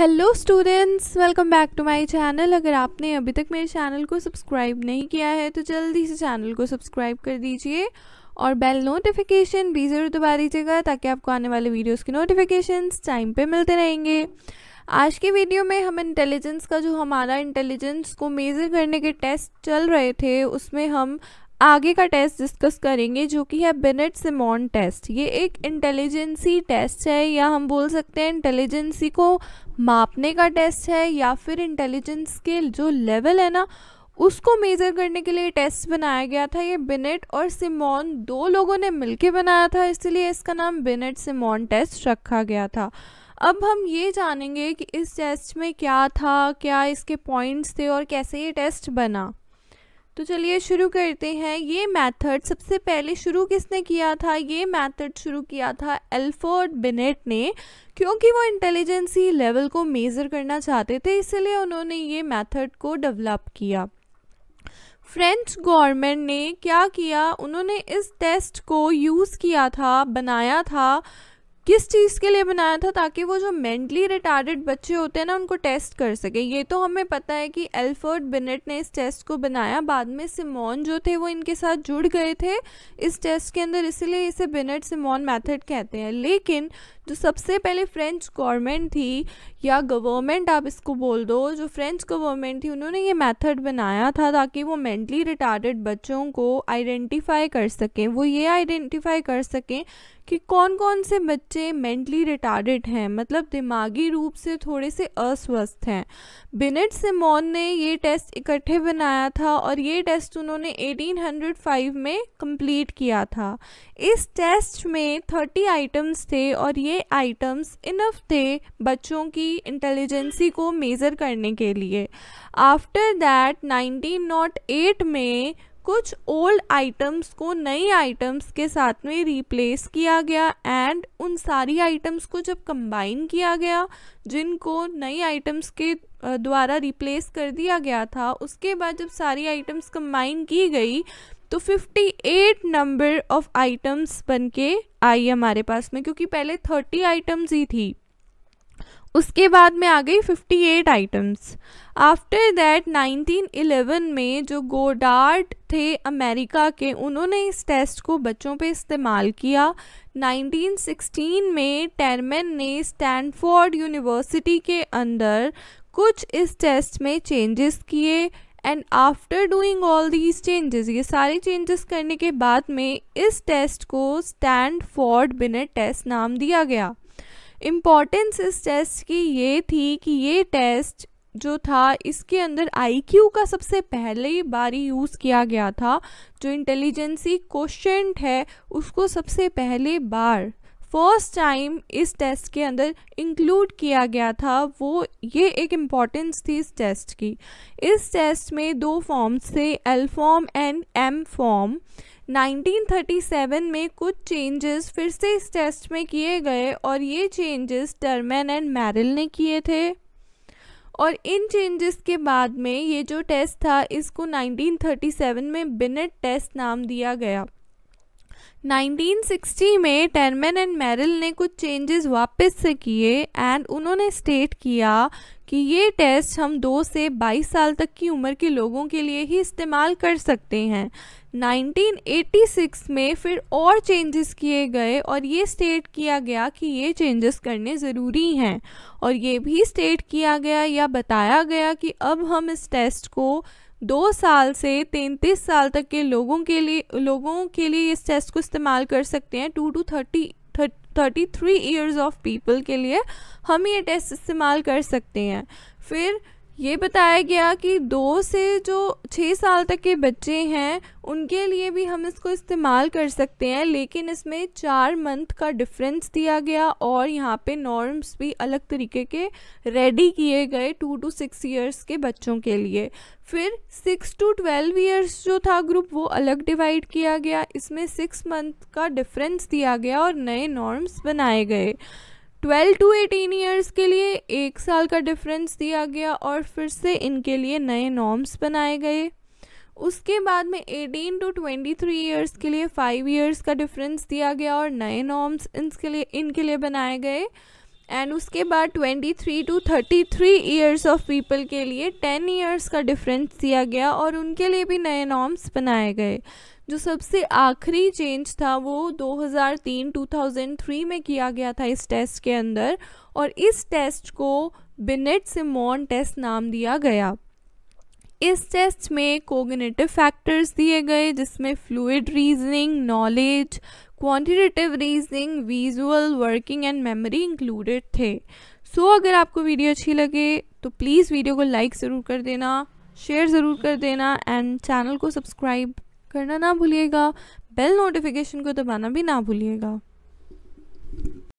hello students welcome back to my channel अगर आपने अभी तक मेरे चैनल को सब्सक्राइब नहीं किया है तो जल्दी से चैनल को सब्सक्राइब कर दीजिए और बेल नोटिफिकेशन भी ज़रूर दबा दीजिएगा ताकि आपको आने वाले वीडियोस के नोटिफिकेशंस टाइम पे मिलते रहेंगे आज के वीडियो में हम इंटेलिजेंस का जो हमारा इंटेलिजेंस को मेज़र करने के टेस्ट चल रहे थे उसमें हम आगे का टेस्ट डिस्कस करेंगे जो कि है बेनेट सिमोन टेस्ट ये एक इंटेलिजेंसी टेस्ट है या हम बोल सकते हैं इंटेलिजेंसी को मापने का टेस्ट है या फिर इंटेलिजेंस के जो लेवल है ना उसको मेज़र करने के लिए टेस्ट बनाया गया था ये बिनेट और सिमोन दो लोगों ने मिलके बनाया था इसलिए इसका नाम बिनेट सिमोन टेस्ट रखा गया था अब हम ये जानेंगे कि इस टेस्ट में क्या था क्या इसके पॉइंट्स थे और कैसे ये टेस्ट बना तो चलिए शुरू करते हैं ये मेथड सबसे पहले शुरू किसने किया था ये मेथड शुरू किया था एल्फोर्ड बिनेट ने क्योंकि वो इंटेलिजेंसी लेवल को मेज़र करना चाहते थे इसलिए उन्होंने ये मेथड को डेवलप किया फ्रेंच गवर्नमेंट ने क्या किया उन्होंने इस टेस्ट को यूज़ किया था बनाया था किस चीज़ के लिए बनाया था ताकि वो जो मेंटली रिटार्डेड बच्चे होते हैं ना उनको टेस्ट कर सके ये तो हमें पता है कि एल्फर्ड बिनेट ने इस टेस्ट को बनाया बाद में सिमोन जो थे वो इनके साथ जुड़ गए थे इस टेस्ट के अंदर इसीलिए इसे बिनेट सिमोन मेथड कहते हैं लेकिन जो सबसे पहले फ्रेंच गवर्नमेंट थी या गवर्नमेंट आप इसको बोल दो जो फ्रेंच गवर्नमेंट थी उन्होंने ये मेथड बनाया था ताकि वो मेंटली रिटार्डेड बच्चों को आइडेंटिफाई कर सकें वो ये आइडेंटिफाई कर सकें कि कौन कौन से बच्चे बच्चे मेंटली रिटार्डेड हैं मतलब दिमागी रूप से थोड़े से अस्वस्थ हैं बिनेट सिमोन ने ये टेस्ट इकट्ठे बनाया था और ये टेस्ट उन्होंने 1805 में कंप्लीट किया था इस टेस्ट में 30 आइटम्स थे और ये आइटम्स इनफ थे बच्चों की इंटेलिजेंसी को मेज़र करने के लिए आफ्टर दैट नाइनटीन में कुछ ओल्ड आइटम्स को नई आइटम्स के साथ में रिप्लेस किया गया एंड उन सारी आइटम्स को जब कंबाइन किया गया जिनको नई आइटम्स के द्वारा रिप्लेस कर दिया गया था उसके बाद जब सारी आइटम्स कंबाइन की गई तो 58 नंबर ऑफ आइटम्स बन के आई हमारे पास में क्योंकि पहले 30 आइटम्स ही थी उसके बाद में आ गई 58 आइटम्स आफ्टर दैट 1911 में जो गोडार्ड थे अमेरिका के उन्होंने इस टेस्ट को बच्चों पे इस्तेमाल किया 1916 में टेरमेन ने स्टैनफोर्ड यूनिवर्सिटी के अंदर कुछ इस टेस्ट में चेंजेस किए and after doing all these changes ये सारे चेंजेस करने के बाद में इस टेस्ट को स्टैंड फॉर्ड बिनेट टेस्ट नाम दिया गया इम्पॉर्टेंस इस टेस्ट की ये थी कि ये टेस्ट जो था इसके अंदर आईक्यू का सबसे पहले बारी यूज़ किया गया था जो इंटेलिजेंसी क्वेश्चन है उसको सबसे पहले बार फर्स्ट टाइम इस टेस्ट के अंदर इंक्लूड किया गया था वो ये एक इम्पॉर्टेंस थी इस टेस्ट की इस टेस्ट में दो फॉर्म्स थे L form and M form 1937 में कुछ चेंजेस फिर से इस टेस्ट में किए गए और ये चेंजेस टर्मेन एंड मैरिल ने किए थे और इन चेंजेस के बाद में ये जो टेस्ट था इसको 1937 में बिनेट टेस्ट नाम दिया गया 1960 में टर्मन एंड मेरिल ने कुछ चेंजेस वापस से किए एंड उन्होंने स्टेट किया कि ये टेस्ट हम दो से 22 साल तक की उम्र के लोगों के लिए ही इस्तेमाल कर सकते हैं 1986 में फिर और चेंजेस किए गए और ये स्टेट किया गया कि ये चेंजेस करने ज़रूरी हैं और ये भी स्टेट किया गया या बताया गया कि अब हम इस टेस्ट को दो साल से तैंतीस साल तक के लोगों के लिए लोगों के लिए इस टेस्ट को इस्तेमाल कर सकते हैं two two thirty thirty three years of people के लिए हम ये टेस्ट इस्तेमाल कर सकते हैं फिर ये बताया गया कि दो से जो छः साल तक के बच्चे हैं उनके लिए भी हम इसको इस्तेमाल कर सकते हैं लेकिन इसमें चार मंथ का डिफरेंस दिया गया और यहाँ पे नॉर्म्स भी अलग तरीके के रेडी किए गए टू टू सिक्स इयर्स के बच्चों के लिए फिर सिक्स टू ट्वेल्व इयर्स जो था ग्रुप वो अलग डिवाइड किया गया इसमें सिक्स मंथ का डिफरेंस दिया गया और नए नॉर्म्स बनाए गए ट्वेल्व टू एटीन ईयर्स के लिए एक साल का डिफरेंस दिया गया और फिर से इनके लिए नए नॉर्म्स बनाए गए उसके बाद में 18 टू 23 ईयर्स के लिए फाइव ईयर्स का डिफरेंस दिया गया और नए नॉर्म्स इनके लिए इनके लिए बनाए गए एंड उसके बाद 23 टू 33 ईयर्स ऑफ पीपल के लिए 10 ईयर्स का डिफरेंस दिया गया और उनके लिए भी नए नॉर्म्स बनाए गए जो सबसे आखिरी चेंज था वो 2003-2003 में किया गया था इस टेस्ट के अंदर और इस टेस्ट को बिनेट सिमोन टेस्ट नाम दिया गया इस टेस्ट में कोगनेटिव फैक्टर्स दिए गए जिसमें fluid reasoning knowledge quantitative reasoning visual working and memory included थे सो so, अगर आपको वीडियो अच्छी लगे तो प्लीज़ वीडियो को लाइक ज़रूर कर देना शेयर ज़रूर कर देना एंड चैनल को सब्सक्राइब करना ना भूलिएगा बेल नोटिफिकेशन को दबाना भी ना भूलिएगा